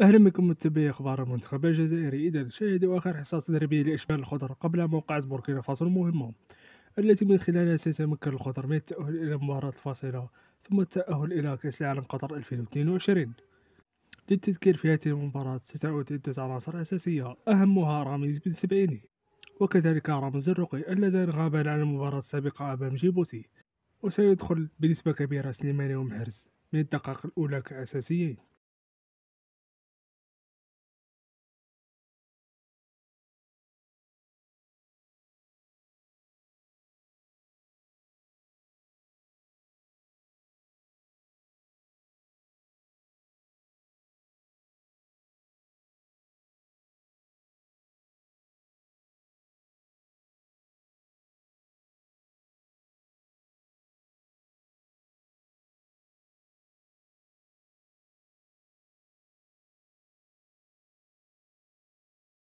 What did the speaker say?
أهلا بكم متابعي أخبار المنتخب الجزائري إذا شاهدوا آخر حصة تدريبية لإشبال الخضر قبل موقعة بوركينا فاصل المهمة التي من خلالها سيتمكن الخضر من التأهل إلى مباراة الفاصلة ثم التأهل إلى كأس العالم قطر 2022 للتذكير في هذه المباراة ستعود عدة عناصر أساسية أهمها راميز بن سبعيني وكذلك رامز الرقي اللذان غابان عن المباراة السابقة أمام جيبوتي وسيدخل بنسبة كبيرة سليماني ومحرز من الدقائق الأولى كأساسيين